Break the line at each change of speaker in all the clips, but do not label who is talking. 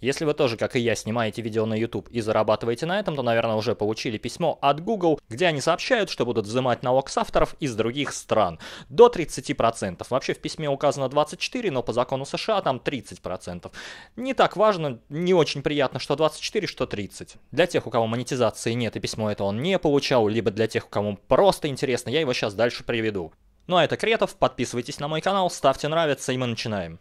Если вы тоже, как и я, снимаете видео на YouTube и зарабатываете на этом, то, наверное, уже получили письмо от Google, где они сообщают, что будут взимать налог с авторов из других стран до 30%. Вообще в письме указано 24, но по закону США там 30%. Не так важно, не очень приятно, что 24, что 30. Для тех, у кого монетизации нет и письмо это он не получал, либо для тех, кому просто интересно, я его сейчас дальше приведу. Ну а это Кретов, подписывайтесь на мой канал, ставьте нравится и мы начинаем.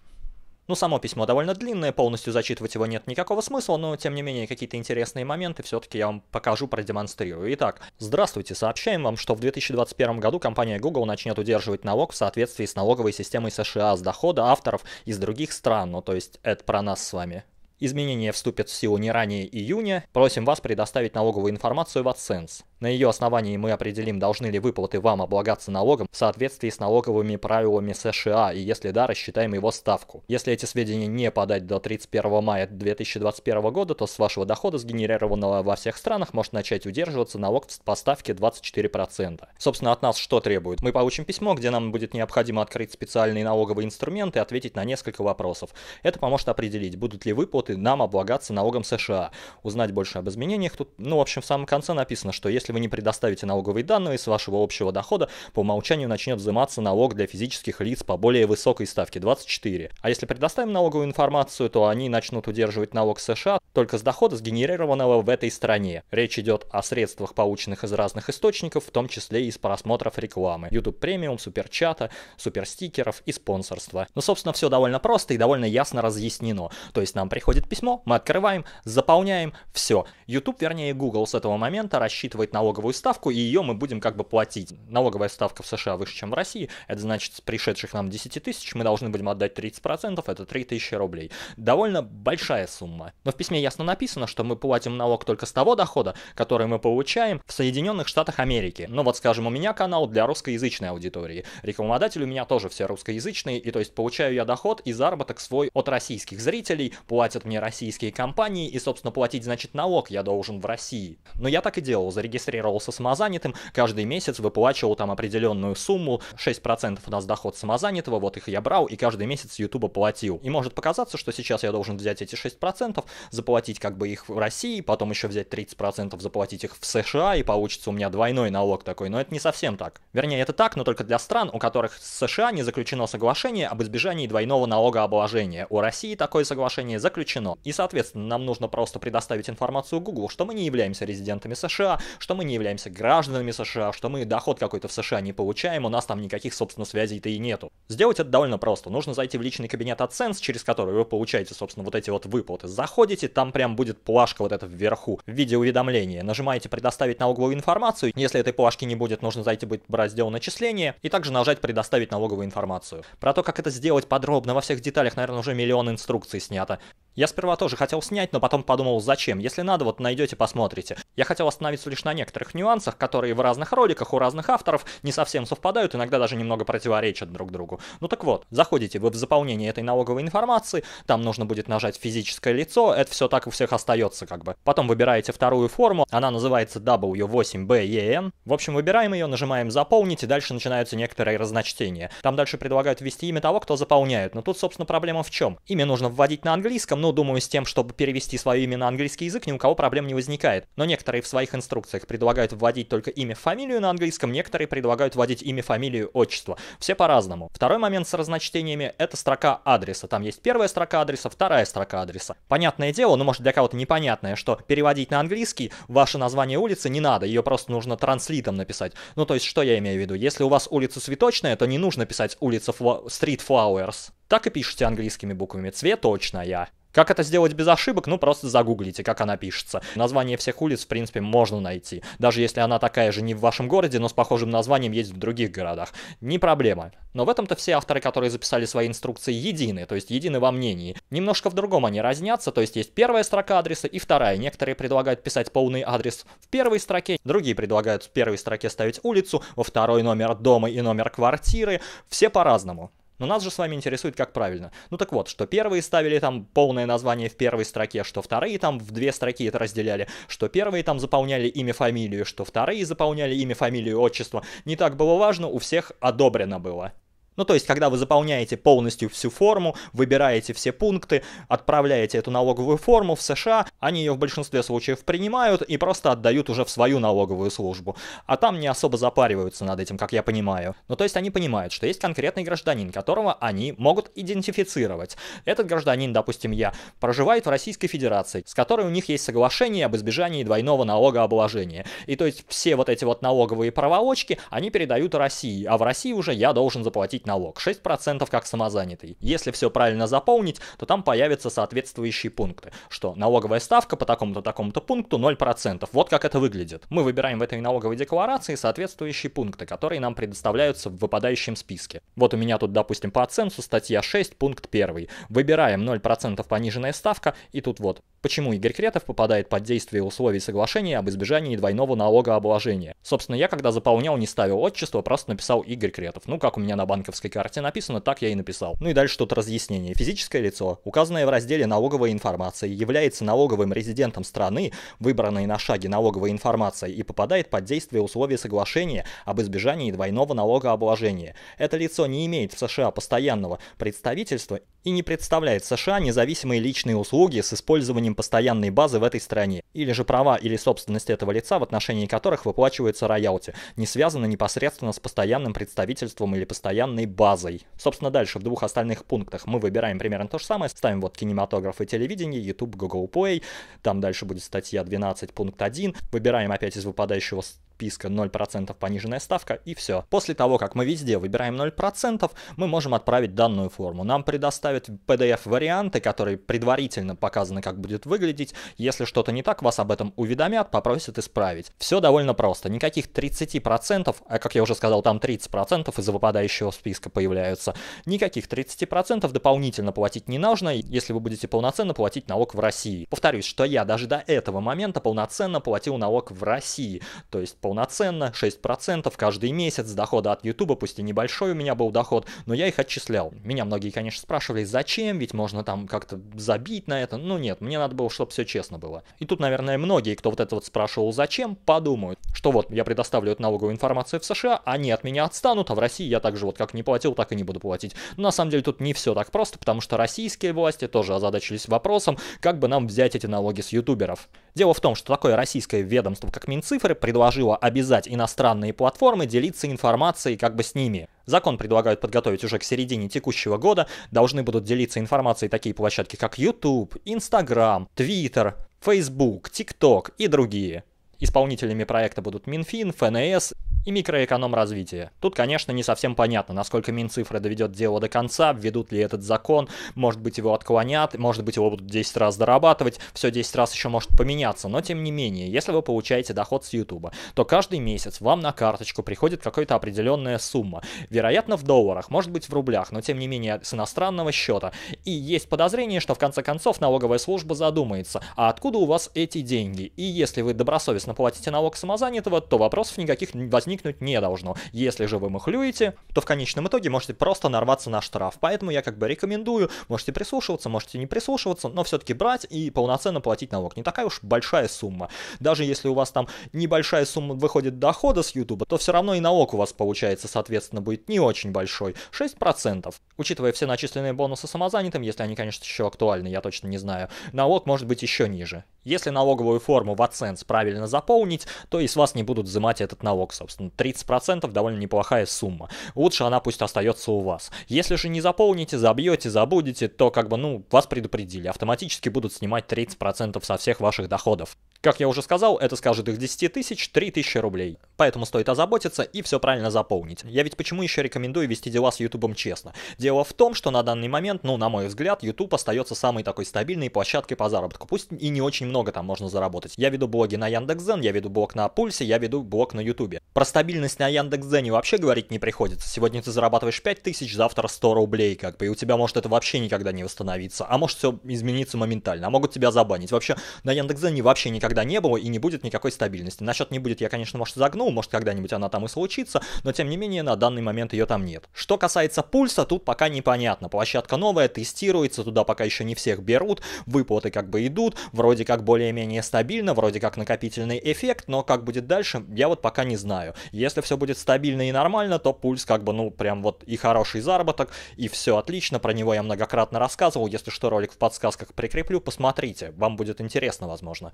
Ну, само письмо довольно длинное, полностью зачитывать его нет никакого смысла, но, тем не менее, какие-то интересные моменты все-таки я вам покажу, продемонстрирую. Итак, здравствуйте, сообщаем вам, что в 2021 году компания Google начнет удерживать налог в соответствии с налоговой системой США с дохода авторов из других стран, ну, то есть это про нас с вами. Изменения вступят в силу не ранее июня. Просим вас предоставить налоговую информацию в AdSense. На ее основании мы определим, должны ли выплаты вам облагаться налогом в соответствии с налоговыми правилами США, и если да, рассчитаем его ставку. Если эти сведения не подать до 31 мая 2021 года, то с вашего дохода, сгенерированного во всех странах, может начать удерживаться налог по ставке 24%. Собственно, от нас что требует? Мы получим письмо, где нам будет необходимо открыть специальные налоговые инструменты и ответить на несколько вопросов. Это поможет определить, будут ли выплаты нам облагаться налогом США. Узнать больше об изменениях тут, ну, в общем, в самом конце написано, что если если вы не предоставите налоговые данные с вашего общего дохода, по умолчанию начнет взиматься налог для физических лиц по более высокой ставке 24. А если предоставим налоговую информацию, то они начнут удерживать налог США только с дохода, сгенерированного в этой стране. Речь идет о средствах, полученных из разных источников, в том числе из просмотров рекламы, YouTube премиум, суперчата, суперстикеров и спонсорства. Ну, собственно, все довольно просто и довольно ясно разъяснено. То есть нам приходит письмо, мы открываем, заполняем, все. YouTube, вернее Google с этого момента рассчитывает на налоговую ставку, и ее мы будем как бы платить. Налоговая ставка в США выше, чем в России, это значит, с пришедших нам 10 тысяч мы должны будем отдать 30%, это 3 тысячи рублей. Довольно большая сумма. Но в письме ясно написано, что мы платим налог только с того дохода, который мы получаем в Соединенных Штатах Америки. Ну вот, скажем, у меня канал для русскоязычной аудитории. Рекламодатель у меня тоже все русскоязычные, и то есть получаю я доход и заработок свой от российских зрителей, платят мне российские компании, и, собственно, платить, значит, налог я должен в России. Но я так и делал, зарегистрировал регистрировался самозанятым, каждый месяц выплачивал там определенную сумму, 6% у нас доход самозанятого, вот их я брал и каждый месяц ютуба платил. И может показаться, что сейчас я должен взять эти 6%, заплатить как бы их в России, потом еще взять 30%, заплатить их в США, и получится у меня двойной налог такой, но это не совсем так. Вернее, это так, но только для стран, у которых с США не заключено соглашение об избежании двойного налогообложения. У России такое соглашение заключено. И, соответственно, нам нужно просто предоставить информацию Google, что мы не являемся резидентами США, что мы мы не являемся гражданами США, что мы доход какой-то в США не получаем, у нас там никаких, собственно, связей-то и нету. Сделать это довольно просто. Нужно зайти в личный кабинет AdSense, через который вы получаете, собственно, вот эти вот выплаты. Заходите, там прям будет плашка вот эта вверху в виде уведомления. Нажимаете «Предоставить налоговую информацию». Если этой плашки не будет, нужно зайти будет в раздел «Начисление» и также нажать «Предоставить налоговую информацию». Про то, как это сделать подробно во всех деталях, наверное, уже миллион инструкций снято. Я сперва тоже хотел снять, но потом подумал, зачем. Если надо, вот найдете, посмотрите. Я хотел остановиться лишь на некоторых нюансах, которые в разных роликах у разных авторов не совсем совпадают, иногда даже немного противоречат друг другу. Ну так вот, заходите вы в заполнение этой налоговой информации, там нужно будет нажать физическое лицо, это все так у всех остается как бы. Потом выбираете вторую форму, она называется W8BEN. В общем, выбираем ее, нажимаем «Заполнить», и дальше начинаются некоторые разночтения. Там дальше предлагают ввести имя того, кто заполняет, но тут, собственно, проблема в чем? Имя нужно вводить на английском, но ну, ну, думаю, с тем, чтобы перевести свое имя на английский язык, ни у кого проблем не возникает. Но некоторые в своих инструкциях предлагают вводить только имя, фамилию на английском, некоторые предлагают вводить имя, фамилию, отчество. Все по-разному. Второй момент с разночтениями — это строка адреса. Там есть первая строка адреса, вторая строка адреса. Понятное дело, ну, может, для кого-то непонятное, что переводить на английский ваше название улицы не надо, ее просто нужно транслитом написать. Ну, то есть, что я имею в виду? Если у вас улица цветочная, то не нужно писать улица Street Flowers. Так и пишите английскими буквами. Цветочная. Как это сделать без ошибок? Ну, просто загуглите, как она пишется. Название всех улиц, в принципе, можно найти. Даже если она такая же не в вашем городе, но с похожим названием есть в других городах. Не проблема. Но в этом-то все авторы, которые записали свои инструкции, едины, то есть едины во мнении. Немножко в другом они разнятся, то есть есть первая строка адреса и вторая. Некоторые предлагают писать полный адрес в первой строке, другие предлагают в первой строке ставить улицу, во второй номер дома и номер квартиры. Все по-разному. Но нас же с вами интересует, как правильно. Ну так вот, что первые ставили там полное название в первой строке, что вторые там в две строки это разделяли, что первые там заполняли имя, фамилию, что вторые заполняли имя, фамилию, отчество. Не так было важно, у всех одобрено было. Ну, то есть, когда вы заполняете полностью всю форму, выбираете все пункты, отправляете эту налоговую форму в США, они ее в большинстве случаев принимают и просто отдают уже в свою налоговую службу. А там не особо запариваются над этим, как я понимаю. Ну, то есть, они понимают, что есть конкретный гражданин, которого они могут идентифицировать. Этот гражданин, допустим, я, проживает в Российской Федерации, с которой у них есть соглашение об избежании двойного налогообложения. И то есть, все вот эти вот налоговые проволочки, они передают России, а в России уже я должен заплатить налог, 6% как самозанятый. Если все правильно заполнить, то там появятся соответствующие пункты, что налоговая ставка по такому-то, такому-то пункту 0%. Вот как это выглядит. Мы выбираем в этой налоговой декларации соответствующие пункты, которые нам предоставляются в выпадающем списке. Вот у меня тут, допустим, по оценсу статья 6, пункт 1. Выбираем 0% пониженная ставка, и тут вот. Почему Игорь Кретов попадает под действие условий соглашения об избежании двойного налогообложения? Собственно, я когда заполнял, не ставил отчество, просто написал Игорь Кретов. Ну, как у меня на банковском банковской карте написано «так я и написал». Ну и дальше тут разъяснение. Физическое лицо, указанное в разделе налоговой информации, является налоговым резидентом страны, выбранной на шаге налоговой информации, и попадает под действие условий соглашения об избежании двойного налогообложения. Это лицо не имеет в США постоянного представительства и не представляет США независимые личные услуги с использованием постоянной базы в этой стране, или же права или собственность этого лица, в отношении которых выплачиваются роялти, не связаны непосредственно с постоянным представительством или постоянной данной базой. Собственно, дальше в двух остальных пунктах мы выбираем примерно то же самое. Ставим вот кинематограф и телевидение, YouTube, Google Play. Там дальше будет статья 12, пункт 1. Выбираем опять из выпадающего подписка 0% пониженная ставка и все. После того, как мы везде выбираем 0%, мы можем отправить данную форму. Нам предоставят PDF-варианты, которые предварительно показаны, как будет выглядеть. Если что-то не так, вас об этом уведомят, попросят исправить. Все довольно просто. Никаких 30%, а как я уже сказал, там 30% из-за выпадающего списка появляются. Никаких 30% дополнительно платить не нужно, если вы будете полноценно платить налог в России. Повторюсь, что я даже до этого момента полноценно платил налог в России, то есть полноценно, 6% каждый месяц дохода от YouTube, пусть и небольшой у меня был доход, но я их отчислял. Меня многие, конечно, спрашивали, зачем, ведь можно там как-то забить на это. Ну нет, мне надо было, чтобы все честно было. И тут, наверное, многие, кто вот это вот спрашивал, зачем, подумают, что вот я предоставлю эту налоговую информацию в США, они от меня отстанут, а в России я также вот как не платил, так и не буду платить. Но на самом деле тут не все так просто, потому что российские власти тоже озадачились вопросом, как бы нам взять эти налоги с ютуберов. Дело в том, что такое российское ведомство, как Минцифры, предложило обязать иностранные платформы делиться информацией как бы с ними. Закон предлагают подготовить уже к середине текущего года. Должны будут делиться информацией такие площадки, как YouTube, Instagram, Twitter, Facebook, TikTok и другие. Исполнителями проекта будут Минфин, ФНС и микроэконом-развития. Тут, конечно, не совсем понятно, насколько Минцифра доведет дело до конца, введут ли этот закон, может быть его отклонят, может быть его будут 10 раз дорабатывать, все 10 раз еще может поменяться, но тем не менее, если вы получаете доход с Ютуба, то каждый месяц вам на карточку приходит какая-то определенная сумма, вероятно в долларах, может быть в рублях, но тем не менее с иностранного счета. И есть подозрение, что в конце концов налоговая служба задумается, а откуда у вас эти деньги? И если вы добросовестно платите налог самозанятого, то вопросов никаких возникнет возникнуть не должно. Если же вы махлюете, то в конечном итоге можете просто нарваться на штраф. Поэтому я как бы рекомендую, можете прислушиваться, можете не прислушиваться, но все-таки брать и полноценно платить налог. Не такая уж большая сумма. Даже если у вас там небольшая сумма выходит дохода с YouTube, то все равно и налог у вас получается, соответственно, будет не очень большой. 6% учитывая все начисленные бонусы самозанятым, если они, конечно, еще актуальны, я точно не знаю, налог может быть еще ниже. Если налоговую форму в AdSense правильно заполнить, то и с вас не будут взимать этот налог, собственно. 30% довольно неплохая сумма. Лучше она пусть остается у вас. Если же не заполните, забьете, забудете, то как бы, ну, вас предупредили. Автоматически будут снимать 30% со всех ваших доходов. Как я уже сказал, это скажет их 10 тысяч, 3 тысячи рублей. Поэтому стоит озаботиться и все правильно заполнить. Я ведь почему еще рекомендую вести дела с YouTube честно? Дело в том, что на данный момент, ну, на мой взгляд, YouTube остается самой такой стабильной площадкой по заработку. Пусть и не очень много там можно заработать. Я веду блоги на Яндекс.Зен, я веду блог на Пульсе, я веду блог на YouTube. Про стабильность на Яндекс.Зене вообще говорить не приходится. Сегодня ты зарабатываешь 5000, завтра 100 рублей, как бы, и у тебя может это вообще никогда не восстановиться. А может все измениться моментально, а могут тебя забанить. Вообще на Яндекс.Зене вообще никогда не было и не будет никакой стабильности. Насчет не будет я, конечно, может загнул, может, когда-нибудь она там и случится, но тем не менее на данный момент ее там нет. Что касается пульса, тут пока непонятно. Площадка новая, тестируется, туда пока еще не всех берут, выплаты как бы идут, вроде как более-менее стабильно, вроде как накопительный эффект, но как будет дальше, я вот пока не знаю. Если все будет стабильно и нормально, то пульс как бы, ну, прям вот и хороший заработок, и все отлично, про него я многократно рассказывал, если что, ролик в подсказках прикреплю, посмотрите, вам будет интересно, возможно.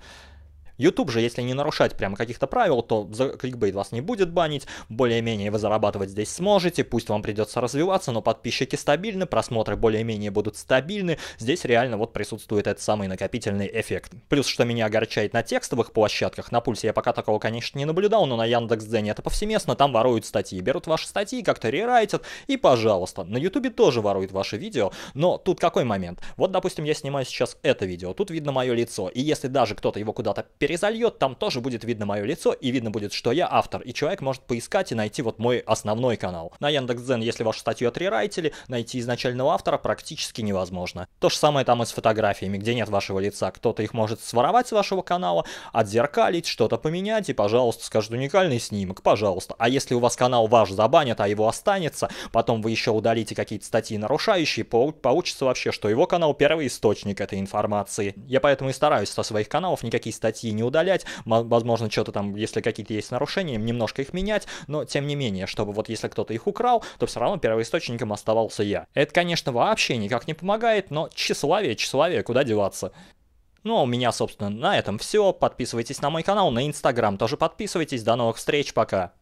YouTube же, если не нарушать прямо каких-то правил, то за кликбейт вас не будет банить, более-менее вы зарабатывать здесь сможете, пусть вам придется развиваться, но подписчики стабильны, просмотры более-менее будут стабильны, здесь реально вот присутствует этот самый накопительный эффект. Плюс, что меня огорчает на текстовых площадках, на пульсе я пока такого, конечно, не наблюдал, но на Яндекс.Дзене это повсеместно, там воруют статьи, берут ваши статьи, как-то рерайтят, и пожалуйста, на YouTube тоже воруют ваши видео, но тут какой момент? Вот, допустим, я снимаю сейчас это видео, тут видно мое лицо, и если даже кто-то его куда-то перезальет, там тоже будет видно мое лицо и видно будет, что я автор. И человек может поискать и найти вот мой основной канал. На Яндекс.Дзен, если вашу статью отрерайтили, найти изначального автора практически невозможно. То же самое там и с фотографиями, где нет вашего лица. Кто-то их может своровать с вашего канала, отзеркалить, что-то поменять и, пожалуйста, скажут уникальный снимок, пожалуйста. А если у вас канал ваш забанят, а его останется, потом вы еще удалите какие-то статьи нарушающие, получится вообще, что его канал первый источник этой информации. Я поэтому и стараюсь со своих каналов никакие статьи не удалять, возможно, что-то там, если какие-то есть нарушения, немножко их менять, но тем не менее, чтобы вот если кто-то их украл, то все равно первоисточником оставался я. Это, конечно, вообще никак не помогает, но тщеславие, тщеславие, куда деваться. Ну а у меня, собственно, на этом все. Подписывайтесь на мой канал, на инстаграм тоже подписывайтесь. До новых встреч, пока!